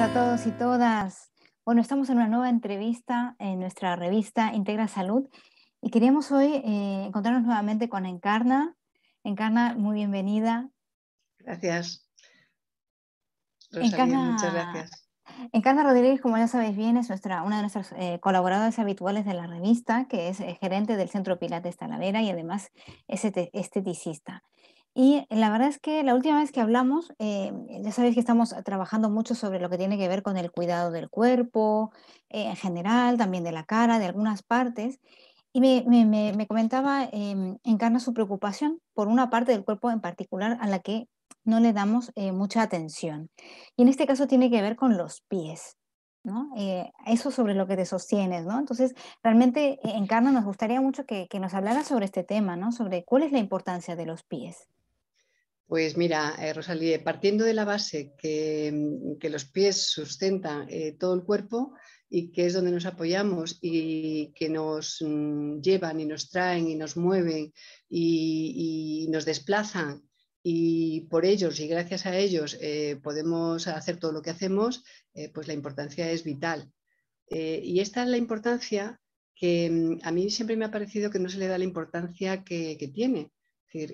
a todos y todas. Bueno, estamos en una nueva entrevista en nuestra revista Integra Salud y queríamos hoy eh, encontrarnos nuevamente con Encarna. Encarna, muy bienvenida. Gracias. Encarna, muchas gracias. Encarna Rodríguez, como ya sabéis bien, es nuestra, una de nuestras eh, colaboradoras habituales de la revista, que es eh, gerente del Centro Pilates Talavera y además es este, esteticista. Y la verdad es que la última vez que hablamos, eh, ya sabéis que estamos trabajando mucho sobre lo que tiene que ver con el cuidado del cuerpo, eh, en general, también de la cara, de algunas partes. Y me, me, me comentaba, em, encarna su preocupación por una parte del cuerpo en particular a la que no le damos eh, mucha atención. Y en este caso tiene que ver con los pies. ¿no? eso sobre lo que te sostienes, ¿no? Entonces, realmente, Encarna, nos gustaría mucho que, que nos hablara sobre este tema, ¿no? Sobre cuál es la importancia de los pies. Pues mira, eh, Rosalía, partiendo de la base que, mm, los pies sustentan eh, todo el cuerpo y que es donde nos apoyamos y que nos mm, llevan y nos traen y nos mueven y, nos desplazan y por ellos y gracias a ellos eh, podemos hacer todo lo que hacemos, pues la importancia es vital. y esta es la importancia que mm, a mí siempre me ha parecido que no se le da la importancia que, tiene. decir,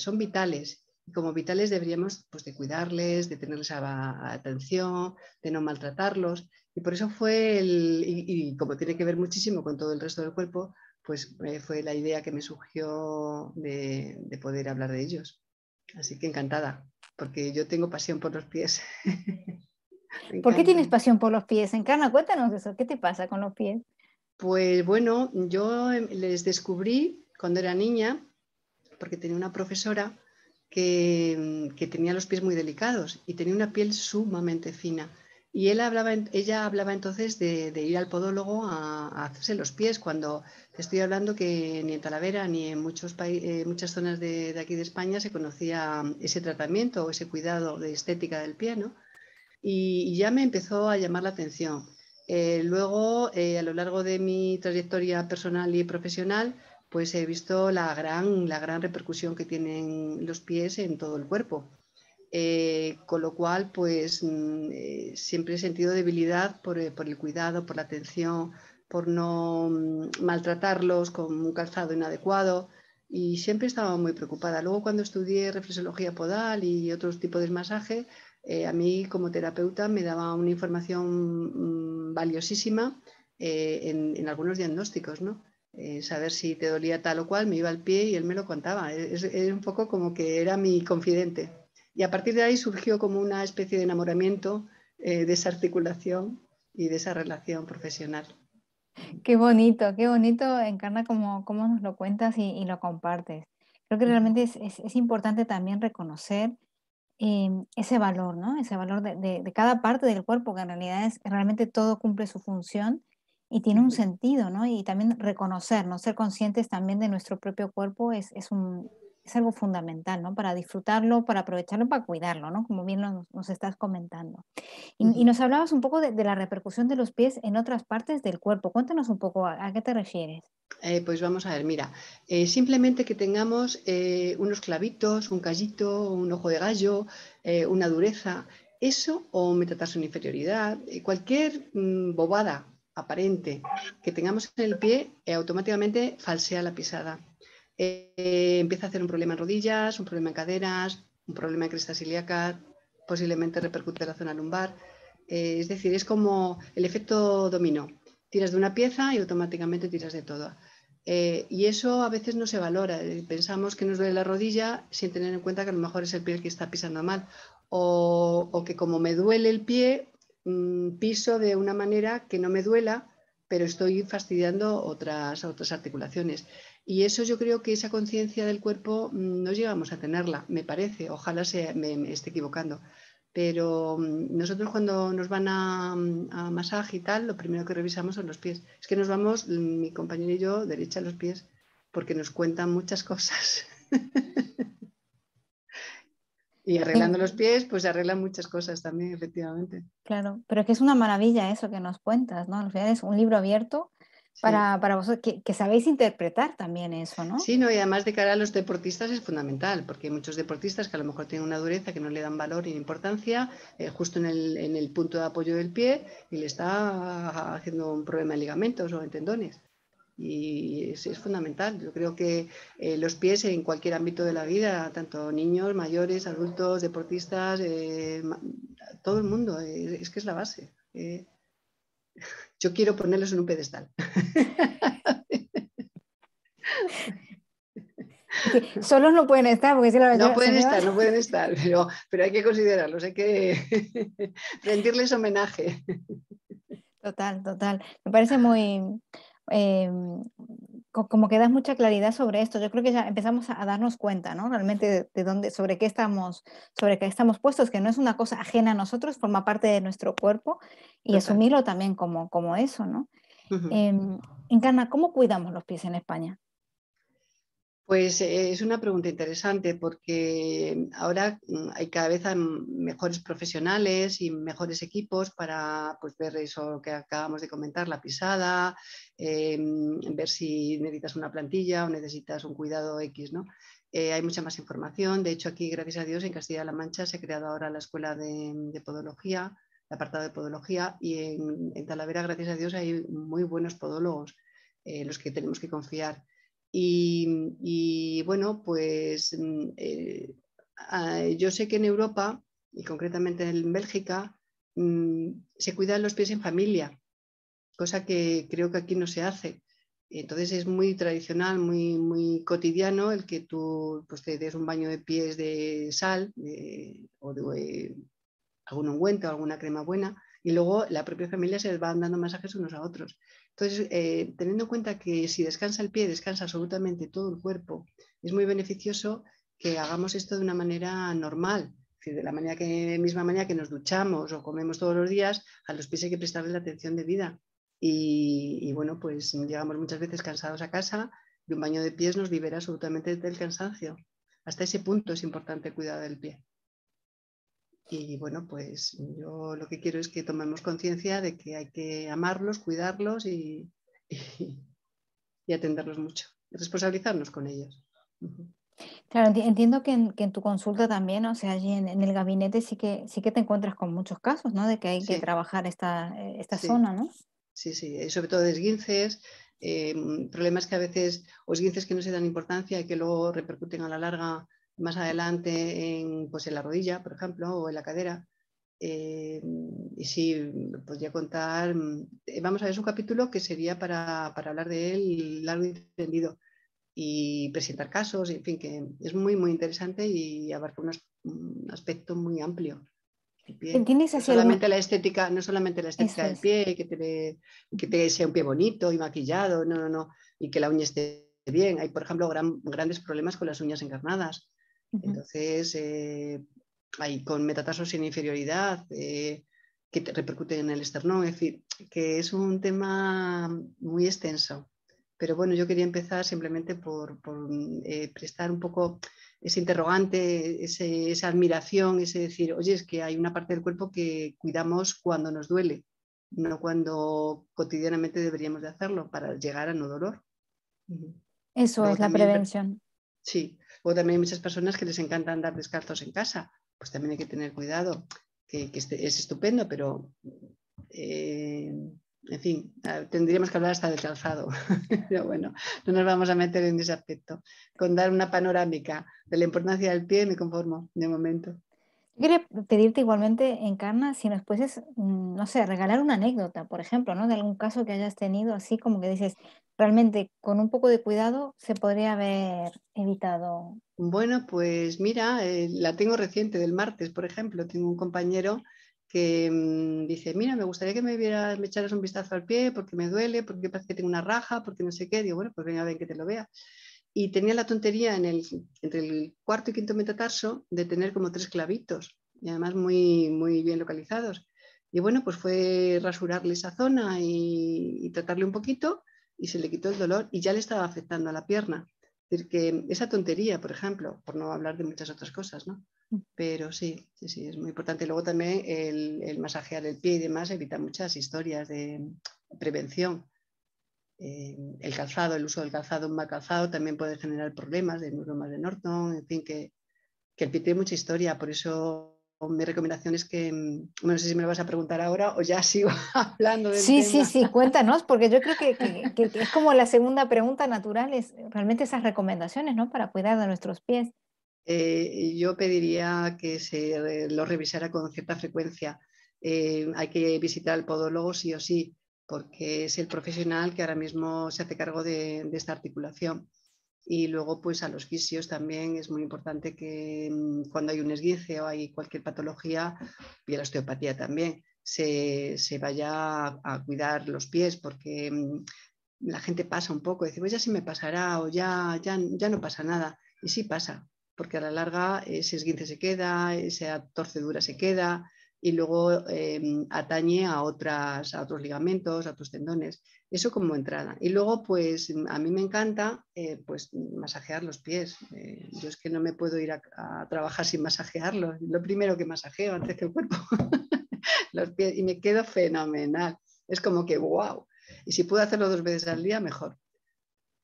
son vitales como vitales deberíamos pues, de cuidarles, de tenerles atención, de no maltratarlos. Y por eso fue, el, y, como tiene que ver muchísimo con todo el resto del cuerpo, pues eh, fue la idea que me surgió de, de poder hablar de ellos. Así que encantada, porque yo tengo pasión por los pies. ¿Por qué tienes pasión por los pies? Encarna, cuéntanos eso. ¿Qué te pasa con los pies? Pues bueno, yo em, les descubrí cuando era niña, porque tenía una profesora Mm, que, tenía los pies muy delicados y tenía una piel sumamente fina. Y él hablaba, ella hablaba entonces de, ir al podólogo a, hacerse los pies, cuando estoy hablando que ni en Talavera ni en muchos eh, muchas zonas de, aquí de España se conocía ese tratamiento o ese cuidado de estética del pie, ¿no? Y, ya me empezó a llamar la atención. Eh, luego, eh, a lo largo de mi trayectoria personal y profesional, pues he visto la gran, repercusión que tienen los pies en todo el cuerpo. Eh, con lo cual, pues mm, eh, siempre he sentido debilidad eh, por, el cuidado, por la atención, por no mm, maltratarlos con un calzado inadecuado y siempre estaba muy preocupada. Luego cuando estudié reflexología podal y otros tipos de masaje, a mí como terapeuta me daba una información mm, valiosísima en, en, algunos diagnósticos, ¿no? Eh, saber si te dolía tal o cual, me iba al pie y él me lo contaba. Es, un poco como que era mi confidente. Y a partir de ahí surgió como una especie de enamoramiento eh, de esa articulación y de esa relación profesional. Qué bonito, qué bonito, Encarna, como, como nos lo cuentas y, lo compartes. Creo que realmente es, es, importante también reconocer em, ese valor, ¿no? Ese valor de, de, de, cada parte del cuerpo, que en realidad es realmente todo cumple su función y tiene un sentido, ¿no? Y también reconocernos, ser conscientes también de nuestro propio cuerpo es, es, un, es algo fundamental, ¿no? Para disfrutarlo, para aprovecharlo, para cuidarlo, ¿no? Como bien nos, estás comentando. Y, nos hablabas un poco de, de, la repercusión de los pies en otras partes del cuerpo. Cuéntanos un poco a, qué te refieres. Eh, pues vamos a ver, mira, eh, simplemente que tengamos eh, unos clavitos, un callito, un ojo de gallo, una dureza, eso o metatarso en inferioridad, cualquier mm, bobada aparente que tengamos en el pie eh, automáticamente falsea la pisada. Eh, empieza a hacer un problema en rodillas, un problema en caderas, un problema en crista ilíaca, posiblemente repercute en la zona lumbar. Eh, es decir, es como el efecto dominó. Tiras de una pieza y automáticamente tiras de todo. y eso a veces no se valora. Pensamos que nos duele la rodilla sin tener en cuenta que a lo mejor es el pie que está pisando mal. o que como me duele el pie, piso de una manera que no me duela, pero estoy fastidiando otras, otras articulaciones. Y eso yo creo que esa conciencia del cuerpo mm, no llegamos a tenerla, me parece, ojalá se, me, esté equivocando. Pero mm, nosotros cuando nos van a, mm, a, masaje y tal, lo primero que revisamos son los pies. Es que nos vamos, mi compañero y yo, derecha a los pies, porque nos cuentan muchas cosas. Y arreglando los pies, pues se arreglan muchas cosas también, efectivamente. Claro, pero es que es una maravilla eso que nos cuentas, ¿no? Al final es un libro abierto Para, vosotros, que, sabéis interpretar también eso, ¿no? Sí, no, y además de cara a los deportistas es fundamental, porque hay muchos deportistas que a lo mejor tienen una dureza que no le dan valor ni importancia, eh, justo en el, en el punto de apoyo del pie, y le está haciendo un problema en ligamentos o en tendones y es, fundamental. Yo creo que eh, los pies en cualquier ámbito de la vida, tanto niños, mayores, adultos, deportistas, eh, todo el mundo, eh, es que es la base. yo quiero ponerlos en un pedestal. Solos no pueden estar, porque si la No pueden estar, no pueden estar, pero, pero hay que considerarlos, hay que rendirles homenaje. Total, total. Me parece muy, Em, como que das mucha claridad sobre esto. Yo creo que ya empezamos a, darnos cuenta, ¿no? Realmente de, dónde, sobre qué estamos, sobre qué estamos puestos, que no es una cosa ajena a nosotros, forma parte de nuestro cuerpo y asumirlo también como, como eso, ¿no? Em, Encarna, ¿cómo cuidamos los pies en España? Pues eh, es una pregunta interesante porque ahora mm, hay cada vez mejores profesionales y mejores equipos para pues, ver eso que acabamos de comentar, la pisada, eh, ver si necesitas una plantilla o necesitas un cuidado X, ¿no? Eh, hay mucha más información. De hecho, aquí, gracias a Dios, en Castilla-La Mancha se ha creado ahora la escuela de, podología, el apartado de podología, y en, Talavera, gracias a Dios, hay muy buenos podólogos, en los que tenemos que confiar. Y, bueno, pues mm, eh, ah, yo sé que en Europa, y concretamente en Bélgica, mm, se cuidan los pies en familia, cosa que creo que aquí no se hace. Entonces es muy tradicional, muy, muy cotidiano el que tú pues, te des un baño de pies de sal o de, eh, algún ungüento, alguna crema buena, y luego la propia familia se les va dando masajes unos a otros. Entonces, eh, teniendo en cuenta que si descansa el pie, descansa absolutamente todo el cuerpo, es muy beneficioso que hagamos esto de una manera normal. de la manera misma manera que nos duchamos o comemos todos los días, a los pies hay que prestarle la atención debida. Y, y bueno, pues llegamos muchas veces cansados a casa y un baño de pies nos libera absolutamente del cansancio. Hasta ese punto es importante cuidar del pie. Y bueno, pues yo lo que quiero es que tomemos conciencia de que hay que amarlos, cuidarlos y, atenderlos mucho, responsabilizarnos con ellos. Claro, entiendo que en, tu consulta también, o sea, allí en, el gabinete sí que, sí que te encuentras con muchos casos, ¿no? De que hay que trabajar esta, eh, zona, ¿no? Sí, sí, eh, sobre todo desguinces, eh, problemas que a veces, o esguinces que no se dan importancia y que luego repercuten a la larga más adelante en, pues en la rodilla, por ejemplo, o en la cadera. Eh, y sí, podría contar, mm, eh, vamos a ver, es un capítulo que sería para, para hablar de él largo y tendido y presentar casos, en fin, que es muy, muy interesante y abarca un, aspecto muy amplio. ¿Entiendes solamente la estética, no solamente la estética del pie, que, te, que te sea un pie bonito y maquillado, no, no, no, y que la uña esté bien. Hay, por ejemplo, grandes problemas con las uñas encarnadas. Entonces, hay eh, con metatarsos sin inferioridad, eh, que repercuten en el esternón, es decir, que es un tema muy extenso. Pero bueno, yo quería empezar simplemente por, mm, eh, prestar un poco ese interrogante, esa admiración, ese decir, oye, es que hay una parte del cuerpo que cuidamos cuando nos duele, no cuando cotidianamente deberíamos de hacerlo para llegar a no dolor. Eso es la prevención. Sí, o también hay muchas personas que les encanta andar descalzos en casa, pues también hay que tener cuidado, que, este, es estupendo, pero eh, en fin, tendríamos que hablar hasta del calzado, pero bueno, no nos vamos a meter en ese aspecto. Con dar una panorámica de la importancia del pie me conformo de momento. quería pedirte igualmente, Encarna, si nos puedes, mm, no sé, regalar una anécdota, por ejemplo, ¿no? De algún caso que hayas tenido así como que dices, realmente con un poco de cuidado se podría haber evitado. Bueno, pues mira, eh, la tengo reciente del martes, por ejemplo. Tengo un compañero que mm, dice, mira, me gustaría que me, echaras un vistazo al pie porque me duele, porque parece que tengo una raja, porque no sé qué. Digo, bueno, pues venga, ven que te lo vea. Y tenía la tontería en el, entre el cuarto y quinto metatarso de tener como tres clavitos y además muy, muy bien localizados. Y bueno, pues fue rasurarle esa zona y, y tratarle un poquito y se le quitó el dolor y ya le estaba afectando a la pierna. Es decir, que esa tontería, por ejemplo, por no hablar de muchas otras cosas, ¿no? Mm. Pero sí, sí, sí, es muy importante. Luego también el, el masajear el pie y demás evita muchas historias de prevención. Eh, el calzado, el uso del calzado, un mal calzado también puede generar problemas de neuromas de Norton, en fin, que, que el pie tiene mucha historia, por eso mi recomendación es que, mm, no sé si me lo vas a preguntar ahora o ya sigo hablando de Sí, sí, sí, cuéntanos, porque yo creo que, es como la segunda pregunta natural, es realmente esas recomendaciones, ¿no? Para cuidar de nuestros pies. Eh, yo pediría que se lo revisara con cierta frecuencia. Eh, hay que visitar al podólogo sí o sí, porque es el profesional que ahora mismo se hace cargo de esta articulación. Y luego, pues a los fisios también es muy importante que mm, cuando hay un esguince o hay cualquier patología, y la osteopatía también, se, vaya a, cuidar los pies, porque mm, la gente pasa un poco, dice, pues ya sí me pasará o ya, ya, ya no pasa nada. Y sí pasa, porque a la larga ese esguince se queda, esa torcedura se queda, y luego em, atañe a, otras, a otros ligamentos, a otros tendones. Eso como entrada. Y luego, pues a mí me encanta eh, pues, masajear los pies. Eh, yo es que no me puedo ir a, trabajar sin masajearlo Lo primero que masajeo antes que el cuerpo, los pies, y me quedo fenomenal. Es como que, wow. Y si puedo hacerlo dos veces al día, mejor.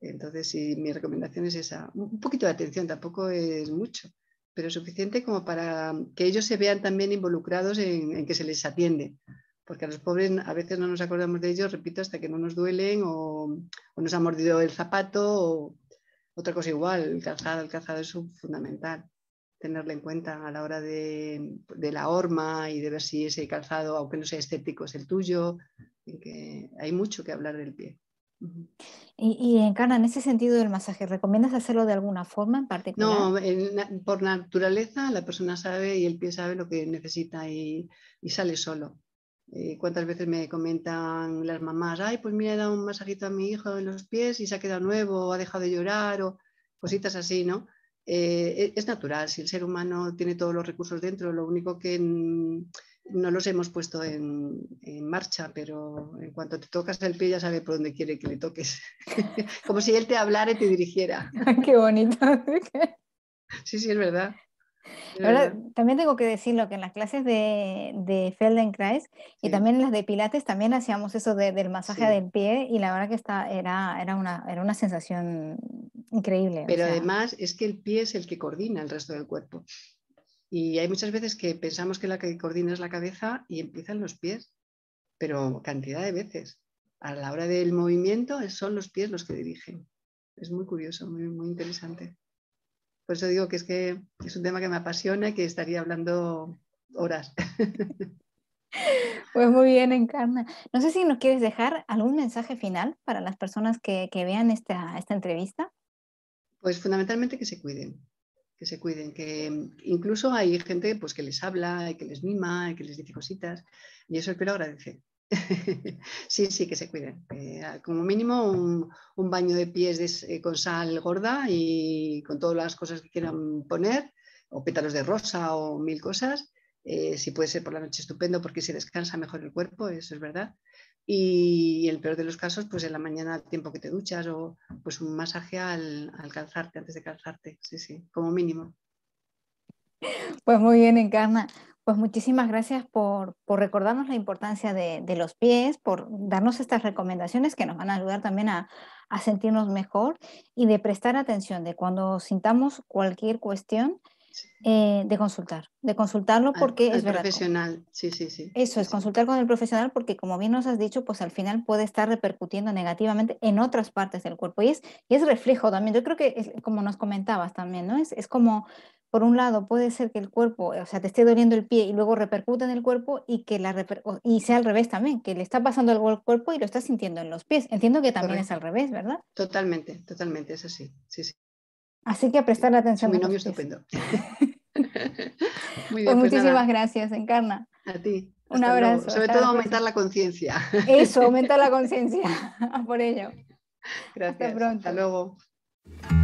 Entonces, si mi recomendación es esa. Un poquito de atención, tampoco es mucho pero suficiente como para que ellos se vean también involucrados en, que se les atiende. Porque a los pobres a veces no nos acordamos de ellos, repito, hasta que no nos duelen o, nos ha mordido el zapato o otra cosa igual, el calzado, calzado es fundamental tenerlo en cuenta a la hora de, la horma y de ver si ese calzado, aunque no sea escéptico, es el tuyo. hay mucho que hablar del pie. Y, Encarna, eh, en ese sentido del masaje, ¿recomiendas hacerlo de alguna forma en particular? No, por naturaleza la persona sabe y el pie sabe lo que necesita y, sale solo. Eh, ¿Cuántas veces me comentan las mamás, ay, pues mira, he dado un masajito a mi hijo en los pies y se ha quedado nuevo, o ha dejado de llorar, o cositas así, ¿no? Eh, e, es natural, si el ser humano tiene todos los recursos dentro, lo único que mm, no los hemos puesto en, en, marcha, pero en cuanto te tocas el pie ya sabe por dónde quiere que le toques. Como si él te hablara y te dirigiera. Qué bonito. sí, sí, es verdad. también tengo que decirlo que en las clases de, de Feldenkrais y también en las de Pilates también hacíamos eso del masaje del pie y la verdad que está, era, era, una, era una sensación increíble. Pero además es que el pie es el que coordina el resto del cuerpo. Y hay muchas veces que pensamos que la que coordina es la cabeza y empiezan los pies, pero cantidad de veces. A la hora del movimiento eh, son los pies los que dirigen. Es muy curioso, muy, muy interesante. Por eso digo que es es un tema que me apasiona y que estaría hablando horas. Pues muy bien, Encarna. No sé si nos quieres dejar algún mensaje final para las personas que, vean esta entrevista. Pues fundamentalmente que se cuiden, que se cuiden, que incluso hay gente pues, que les habla, y que les mima, y que les dice cositas, y eso espero agradecer. sí, sí, que se cuiden. como mínimo un, baño de pies eh, con sal gorda y con todas las cosas que quieran poner, o pétalos de rosa o mil cosas, eh, si puede ser por la noche, estupendo, porque se descansa mejor el cuerpo, eso es verdad. Y, el peor de los casos, pues en la mañana, al tiempo que te duchas, o pues un masaje al, al calzarte, antes de calzarte, sí, sí, como mínimo. Pues muy bien, Encarna. Pues muchísimas gracias por, recordarnos la importancia de, los pies, por darnos estas recomendaciones que nos van a ayudar también a, a sentirnos mejor y de prestar atención de cuando sintamos cualquier cuestión, eh, de consultar, de consultarlo porque es verdad. profesional, sí, sí, sí. Eso es, consultar con el profesional porque como bien nos has dicho, pues al final puede estar repercutiendo negativamente en otras partes del cuerpo y es, y es reflejo también, yo creo que es como nos comentabas también, ¿no? Es, es como, por un lado, puede ser que el cuerpo, o sea, te esté doliendo el pie y luego repercute en el cuerpo y que la y sea al revés también, que le está pasando algo al cuerpo y lo está sintiendo en los pies. Entiendo que también es al revés, ¿verdad? Totalmente, totalmente, es así, sí, sí. Así que prestar atención. mi novio estupendo. Muy pues bien, pues muchísimas gracias, Encarna. A ti. Un abrazo. Sobre todo aumentar la conciencia. Eso, aumentar la conciencia. Por ello. Gracias. Hasta pronto. Hasta luego.